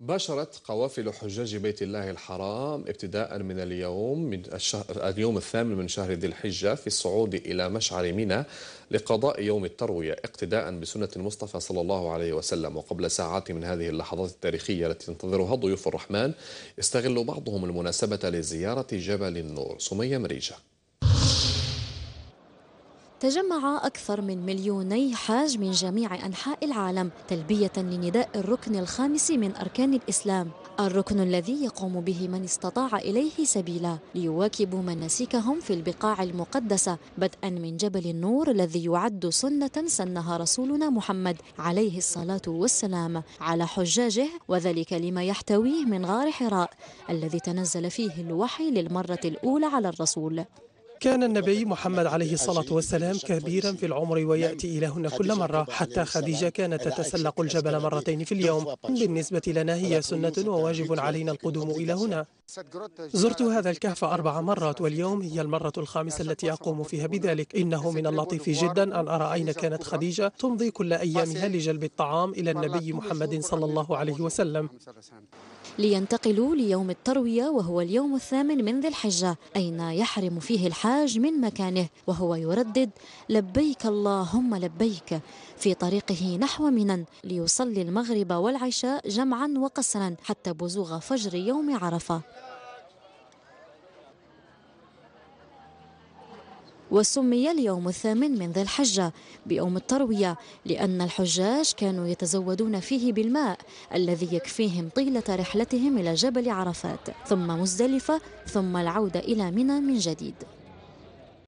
باشرت قوافل حجاج بيت الله الحرام ابتداء من اليوم من الشهر اليوم الثامن من شهر ذي الحجة في الصعود إلى مشعر منى لقضاء يوم التروية اقتداء بسنة المصطفى صلى الله عليه وسلم وقبل ساعات من هذه اللحظات التاريخية التي تنتظرها ضيوف الرحمن استغل بعضهم المناسبة لزيارة جبل النور سمية مريجة تجمع أكثر من مليوني حاج من جميع أنحاء العالم تلبية لنداء الركن الخامس من أركان الإسلام الركن الذي يقوم به من استطاع إليه سبيلا ليواكبوا مناسكهم في البقاع المقدسة بدءا من جبل النور الذي يعد سنة سنها رسولنا محمد عليه الصلاة والسلام على حجاجه وذلك لما يحتويه من غار حراء الذي تنزل فيه الوحي للمرة الأولى على الرسول كان النبي محمد عليه الصلاة والسلام كبيرا في العمر ويأتي إلى هنا كل مرة حتى خديجة كانت تتسلق الجبل مرتين في اليوم بالنسبة لنا هي سنة وواجب علينا القدوم إلى هنا زرت هذا الكهف أربع مرات واليوم هي المرة الخامسة التي أقوم فيها بذلك إنه من اللطيف جدا أن أرى أين كانت خديجة تمضي كل أيامها لجلب الطعام إلى النبي محمد صلى الله عليه وسلم لينتقلوا ليوم التروية وهو اليوم الثامن من ذي الحجة أين يحرم فيه الحاج من مكانه وهو يردد لبيك اللهم لبيك في طريقه نحو منى ليصلي المغرب والعشاء جمعا وقسرا حتى بزوغ فجر يوم عرفة وسمي اليوم الثامن من ذي الحجة بيوم التروية لأن الحجاج كانوا يتزودون فيه بالماء الذي يكفيهم طيلة رحلتهم إلى جبل عرفات ثم مزدلفة ثم العودة إلى منى من جديد